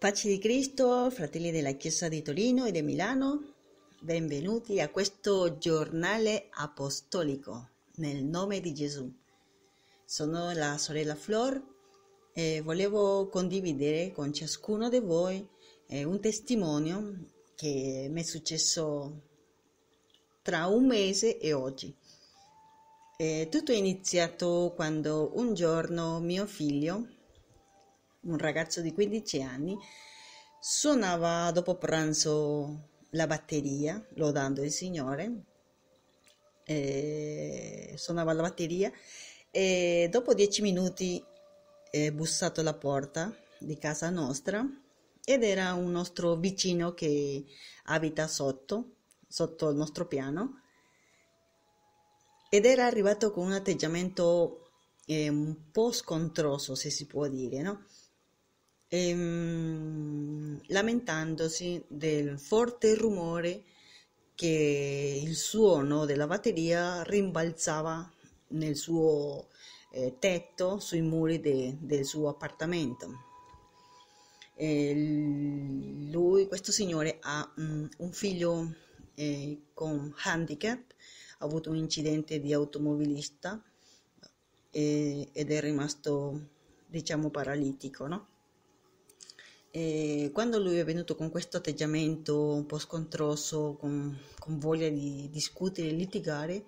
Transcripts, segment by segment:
Pace di Cristo, fratelli della Chiesa di Torino e di Milano, benvenuti a questo giornale apostolico nel nome di Gesù. Sono la sorella Flor e volevo condividere con ciascuno di voi eh, un testimonio che mi è successo tra un mese e oggi. E eh, tutto è iniziato quando un giorno mio figlio un ragazzo di 15 anni, suonava dopo pranzo la batteria, lodando il Signore, eh, suonava la batteria e dopo 10 minuti è bussato alla porta di casa nostra ed era un nostro vicino che abita sotto, sotto il nostro piano ed era arrivato con un atteggiamento eh, un po' scontroso, se si può dire, no? ehm, lamentandosi del forte rumore che il suono della batteria rimbalzava nel suo eh, tetto, sui muri de, del suo appartamento. E lui, questo signore, ha mh, mm, un figlio eh, con handicap, ha avuto un incidente di automobilista eh, ed è rimasto, diciamo, paralitico, no? E quando lui è venuto con questo atteggiamento un po' scontroso, con, con voglia di discutere e litigare,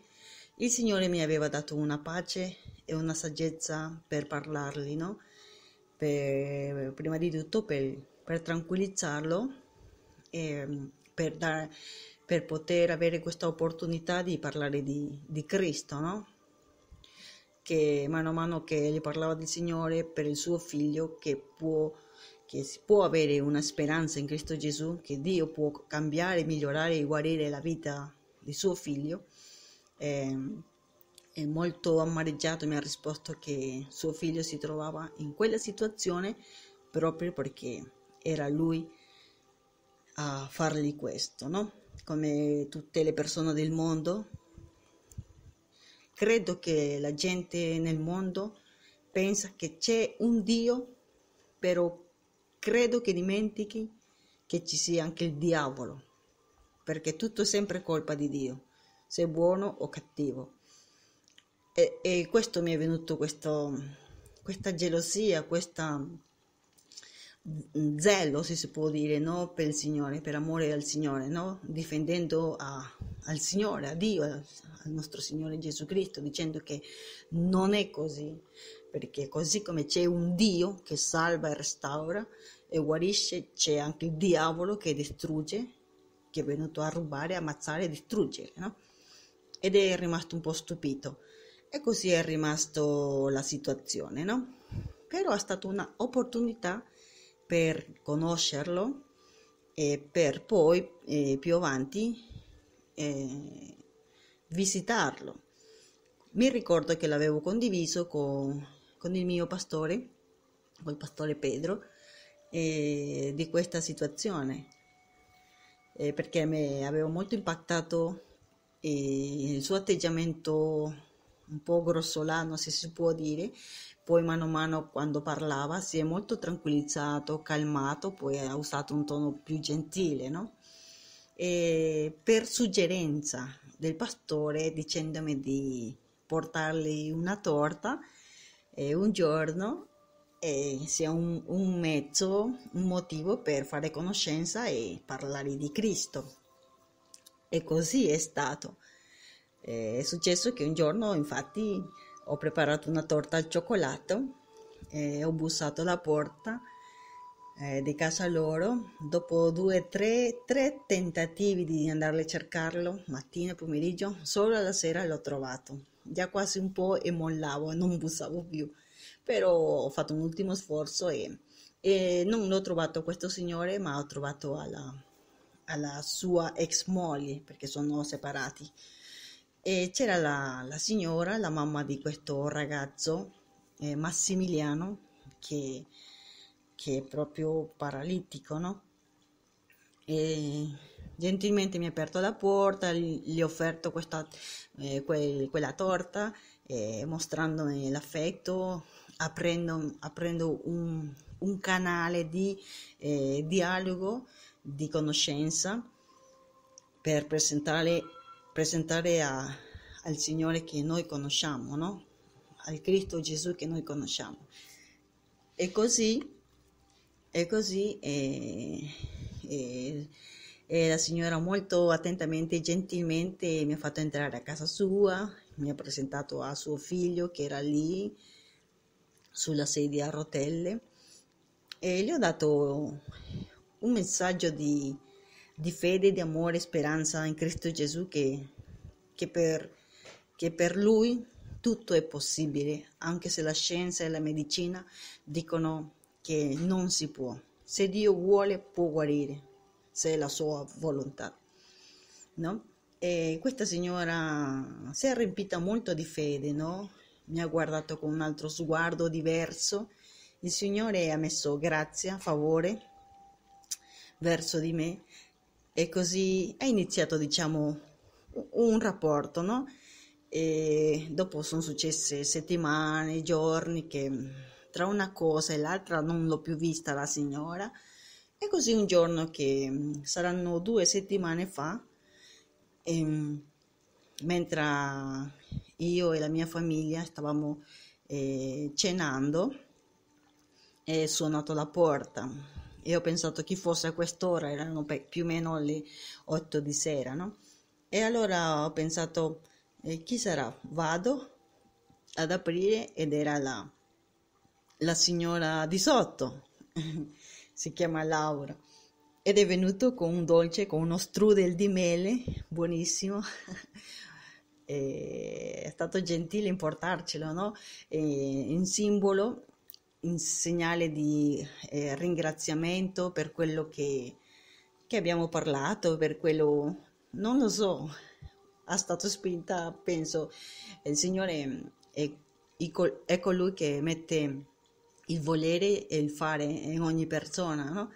il Signore mi aveva dato una pace e una saggezza per parlargli, no? Per, prima di tutto per, per tranquillizzarlo e mm, per, dare, per, poter avere questa opportunità di parlare di, di Cristo, no? Che mano a mano che gli parlava del Signore per il suo figlio che può che si può avere una speranza in Cristo Gesù, che Dio può cambiare, migliorare e guarire la vita di suo figlio, eh, è molto amareggiato, mi ha risposto che suo figlio si trovava in quella situazione proprio perché era lui a fargli questo, no? Come tutte le persone del mondo. Credo che la gente nel mondo pensa che c'è un Dio, però credo che dimentichi che ci sia anche il diavolo, perché tutto è sempre colpa di Dio, se buono o cattivo. E, e questo mi è venuto questo, questa gelosia, questo mm, zelo, se si può dire, no? per il Signore, per amore al Signore, no? difendendo a, al Signore, a Dio, al nostro Signore Gesù Cristo, dicendo che non è così, perché così come c'è un Dio che salva e restaura e guarisce, c'è anche il diavolo che distrugge, che è venuto a rubare, ammazzare e distruggere, no? Ed è rimasto un po' stupito. E così è rimasta la situazione, no? Però è stata un'opportunità per conoscerlo e per poi eh, più avanti eh, visitarlo. Mi ricordo che l'avevo condiviso con con il mio pastore, col pastore Pedro, eh, di questa situazione, eh, perché mi aveva molto impattato eh, il suo atteggiamento un po' grossolano, se si può dire, poi mano a mano quando parlava si è molto tranquillizzato, calmato, poi ha usato un tono più gentile, no? E per suggerenza del pastore dicendomi di portargli una torta eh, un giorno eh, sia un, un mezzo, un motivo per fare conoscenza e parlare di Cristo. E così è stato. Eh, è successo che un giorno, infatti, ho preparato una torta al cioccolato, eh, ho bussato alla porta eh, di casa loro. Dopo due, tre, tre tentativi di andarle a cercarlo, mattina e pomeriggio, solo alla sera l'ho trovato già quasi un po' e mollavo, non bussavo più, però ho fatto un ultimo sforzo e, e non l'ho trovato questo signore, ma ho trovato alla, alla sua ex moglie, perché sono separati. E c'era la, la signora, la mamma di questo ragazzo, eh, Massimiliano, che, che, è proprio paralitico, no? E Gentilmente mi ha aperto la porta, gli ho offerto questa, eh, quel, quella torta, eh, mostrandomi l'affetto, aprendo, aprendo un, un, canale di eh, dialogo, di conoscenza, per presentare, presentare a, al Signore che noi conosciamo, no? al Cristo Gesù che noi conosciamo. E così, e così, e, eh, e, eh, e eh, la signora molto attentamente e gentilmente mi ha fatto entrare a casa sua, mi ha presentato a suo figlio che era lì sulla sedia a rotelle e gli ho dato un messaggio di, di fede, di amore e speranza in Cristo Gesù che, che, per, che per lui tutto è possibile, anche se la scienza e la medicina dicono che non si può. Se Dio vuole può guarire se è la sua volontà. No? E questa signora si è riempita molto di fede, no? mi ha guardato con un altro sguardo diverso. Il Signore ha messo grazia, favore verso di me e così è iniziato, diciamo, un rapporto, no? E dopo sono successe settimane, giorni che tra una cosa e l'altra non l'ho più vista la signora e così un giorno che mm, saranno due settimane fa, ehm, mentre io e la mia famiglia stavamo eh, cenando, è suonato la porta e ho pensato chi fosse a quest'ora, erano più o meno le 8 di sera, no? E allora ho pensato eh, chi sarà? Vado ad aprire ed era la, la signora di sotto. si chiama Laura ed è venuto con un dolce, con uno strudel di mele, buonissimo. è stato gentile in portarcelo, no? in simbolo, in segnale di eh, ringraziamento per quello che, che, abbiamo parlato, per quello, non lo so, ha stato spinta, penso, il Signore è, è colui che mette il volere e il fare in ogni persona, no?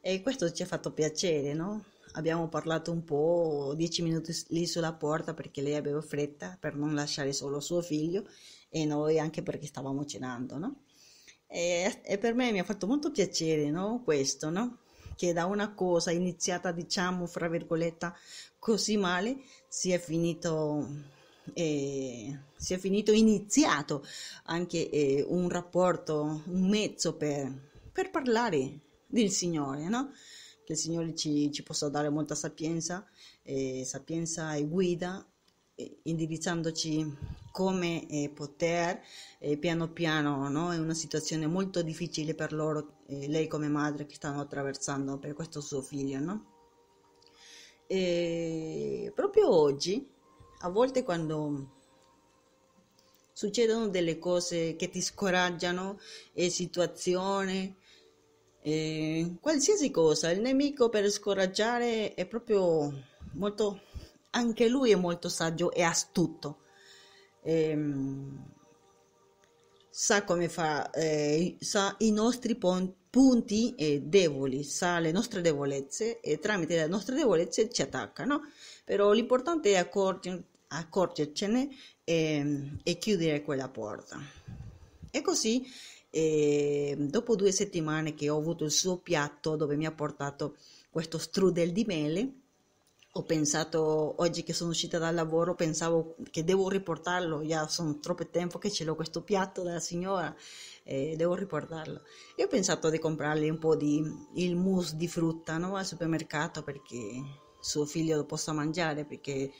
E questo ci ha fatto piacere, no? Abbiamo parlato un po', dieci minuti lì sulla porta perché lei aveva fretta per non lasciare solo suo figlio e noi anche perché stavamo cenando, no? E, e per me mi ha fatto molto piacere, no? Questo, no? Che da una cosa iniziata, diciamo, fra virgolette, così male, si è finito eh, si è finito iniziato anche eh, un rapporto, un mezzo per, per parlare del Signore, no? che il Signore ci, ci possa dare molta sapienza, eh, sapienza e guida, indirizzandoci come eh, poter piano piano, no? è una situazione molto difficile per loro, lei come madre che stanno attraversando per questo suo figlio. No? proprio oggi a volte quando succedono delle cose che ti scoraggiano, e eh, situazione, e eh, qualsiasi cosa, il nemico per scoraggiare è proprio molto, anche lui è molto saggio e astuto. E, ehm, sa come fa, eh, sa i nostri pon- punti eh, deboli, sa le nostre debolezze e tramite le nostre debolezze ci attacca, no? Però l'importante è accorgersi accorgercene e, e chiudere quella porta. E così, eh, dopo due settimane che ho avuto il suo piatto dove mi ha portato questo strudel di mele, ho pensato oggi che sono uscita dal lavoro, pensavo che devo riportarlo, già sono troppo tempo che ce l'ho questo piatto della signora, eh, devo riportarlo. E ho pensato di comprargli un po' di il mousse di frutta no? al supermercato perché suo figlio lo possa mangiare, perché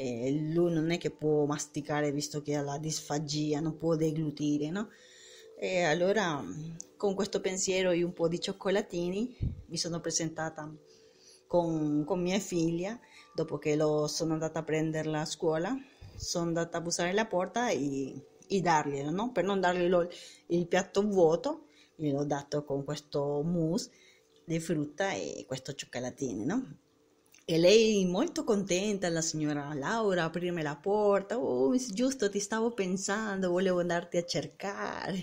eh, lui non è che può masticare visto che ha la disfagia, non può deglutire, no? E allora con questo pensiero e un po' di cioccolatini mi sono presentata con, con mia figlia, dopo che lo, sono andata a prenderla a scuola, sono andata a bussare alla porta e, e darglielo, no? Per non darglielo il piatto vuoto, gliel'ho dato con questo mousse di frutta e questo cioccolatini, no? E lei molto contenta, la signora Laura, aprirmi la porta. Oh, giusto, ti stavo pensando, volevo andarti a cercare.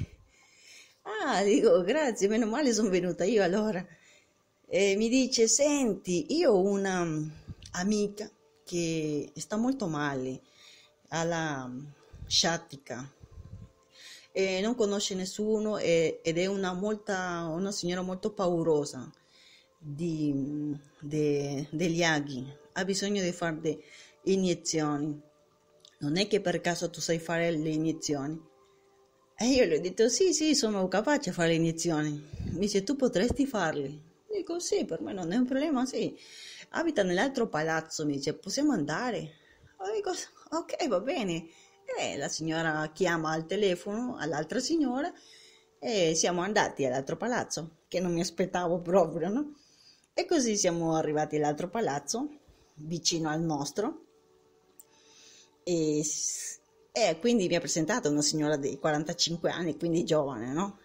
Ah, dico, grazie, meno male sono venuta io allora. E mi dice, senti, io ho una mm, amica che sta molto male, alla mm, sciatica. E non conosce nessuno ed è una, molta, una signora molto paurosa di mm, de, degli aghi, ha bisogno di fare le iniezioni. Non è che per caso tu sai fare le iniezioni. E io gli ho detto sì, sì, sono capace a fare le iniezioni. Mi dice tu potresti farle. Dico sì, per me non è un problema, sì. Abita nell'altro palazzo, mi dice possiamo andare. Io dico ok, va bene. E la signora chiama al telefono all'altra signora e siamo andati all'altro palazzo, che non mi aspettavo proprio, no? E così siamo arrivati all'altro palazzo, vicino al nostro, e, e, eh, quindi mi ha presentato una signora di 45 anni, quindi giovane, no?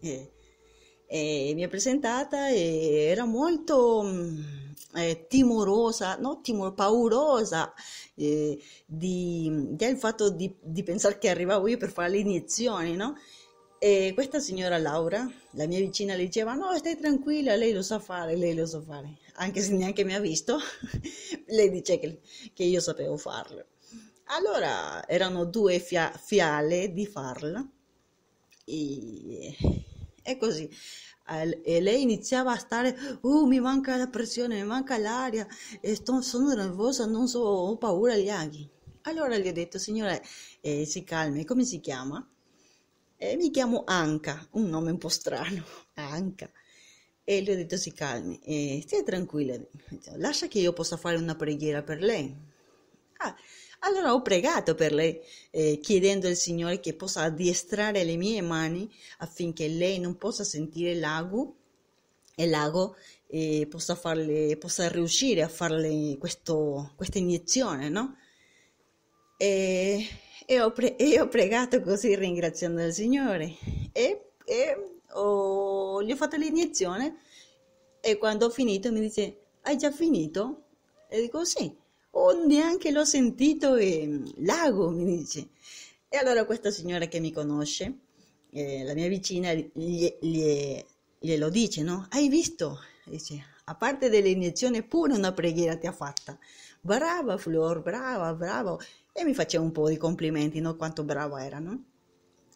E, e mi ha presentata e era molto mm, eh, timorosa, no, timor, paurosa eh, di, del fatto di, di pensare che arrivavo io per fare le iniezioni, no? E questa signora Laura, la mia vicina, le diceva: No, stai tranquilla, lei lo sa fare, lei lo sa fare. Anche se neanche mi ha visto, lei dice che, che, io sapevo farlo. Allora erano due fia- fiale di farla, e, e così e lei iniziava a stare, uh, mi manca la pressione, mi manca l'aria, sto, sono nervosa, non so, ho paura agli aghi. Allora gli ho detto, signora, eh, si calmi, come si chiama? eh, mi chiamo Anca, un nome un po' strano, Anca. E le ho detto si calmi, eh, stia tranquilla, lascia che io possa fare una preghiera per lei. Ah, allora ho pregato per lei, eh, chiedendo al Signore che possa addestrare le mie mani affinché lei non possa sentire l'ago e l'ago eh, possa, farle, possa riuscire a farle questo, questa iniezione, no? E, e, ho, pre- e ho, pregato così ringraziando il Signore e, e ho, gli ho fatto l'iniezione e quando ho finito mi dice hai già finito? E dico sì, oh, neanche l'ho sentito e mm, l'ago mi dice. E allora questa signora che mi conosce, eh, la mia vicina, glielo dice, no? Hai visto? Dice, a parte dell'iniezione pure una preghiera ti ha fatta. Brava Flor, brava, bravo e mi faceva un po' di complimenti, no? quanto bravo era, no?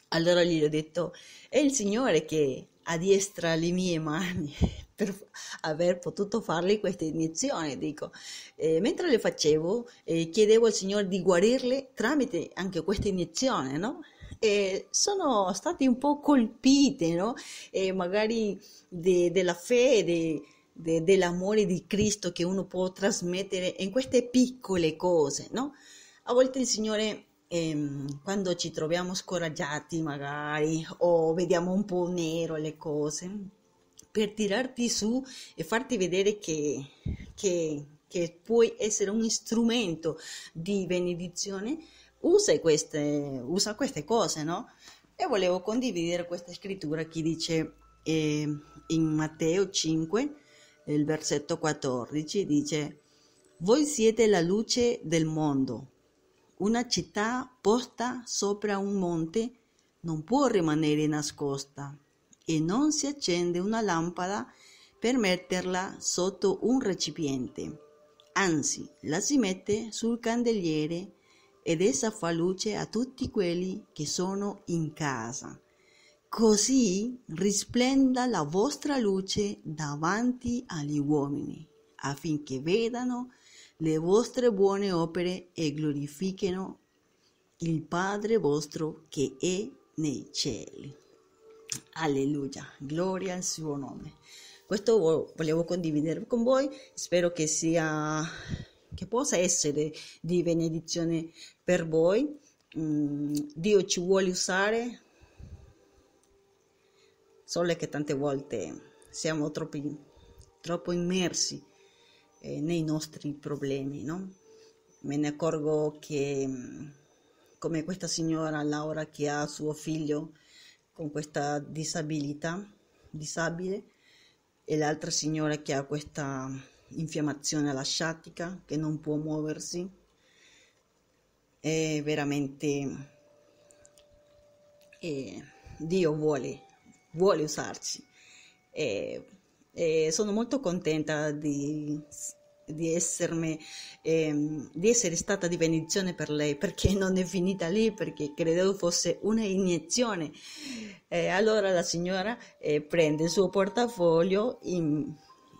Allora gli ho detto, è il Signore che addiestra le mie mani per aver potuto farle questa iniezione, dico. E mentre le facevo, eh, chiedevo al Signore di guarirle tramite anche questa iniezione, no? E sono state un po' colpite, no? E magari de, della fede, de, dell'amore di Cristo che uno può trasmettere in queste piccole cose, no? A volte il Signore, ehm, quando ci troviamo scoraggiati magari o vediamo un po' nero le cose, per tirarti su e farti vedere che, che, che puoi essere un strumento di benedizione, usa queste, usa queste cose, no? E volevo condividere questa scrittura che dice eh, in Matteo 5, il versetto 14, dice, voi siete la luce del mondo. Una città posta sopra un monte non può rimanere nascosta e non si accende una lampada per metterla sotto un recipiente. Anzi, la si mette sul candeliere ed essa fa luce a tutti quelli che sono in casa. Così risplenda la vostra luce davanti agli uomini, affinché vedano le vostre buone opere e glorifichino il Padre vostro che è nei cieli. Alleluia, gloria al suo nome. Questo volevo condividere con voi, spero che sia che possa essere di benedizione per voi. Mm, Dio ci vuole usare, solo che tante volte siamo troppo, troppo immersi eh, nei nostri problemi, no? Me ne accorgo che, mm, come questa signora Laura che ha suo figlio con questa disabilità, disabile, e l'altra signora che ha questa infiammazione alla sciatica, che non può muoversi, è veramente... Eh, Dio vuole, vuole usarci. Eh, e eh, sono molto contenta di, di, essermi, ehm, di essere stata di benedizione per lei perché non è finita lì, perché credevo fosse una iniezione. Eh, allora la signora eh, prende il suo portafoglio e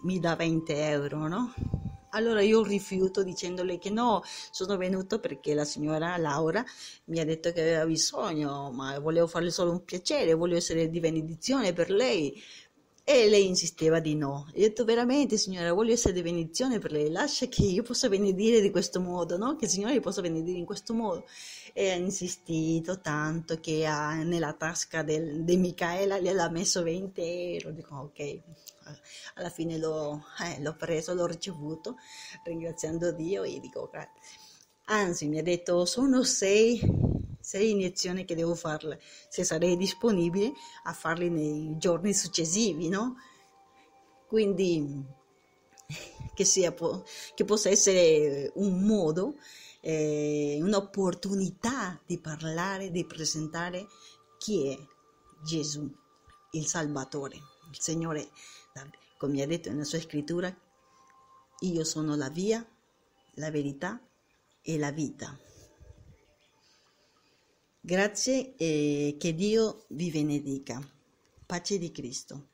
mi dà 20 euro, no? Allora io rifiuto dicendole che no, sono venuto perché la signora Laura mi ha detto che aveva bisogno, ma volevo farle solo un piacere, voglio essere di benedizione per lei, e lei insisteva di no. Io ho detto veramente signora, voglio essere di benedizione per lei, lascia che io possa benedire di questo modo, no? che il Signore io possa benedire in questo modo. E ha insistito tanto che ha, nella tasca del, di Micaela ha messo 20 euro. Dico ok, alla fine l'ho, eh, l'ho preso, l'ho ricevuto, ringraziando Dio e dico grazie. Anzi mi ha detto sono sei sei iniezioni che devo farle, se sarei disponibile a farle nei giorni successivi, no? Quindi che, sia, che possa essere un modo, eh, un'opportunità di parlare, di presentare chi è Gesù, il Salvatore, il Signore, come ha detto nella sua scrittura, io sono la via, la verità e la vita. Grazie e che Dio vi benedica. Pace di Cristo.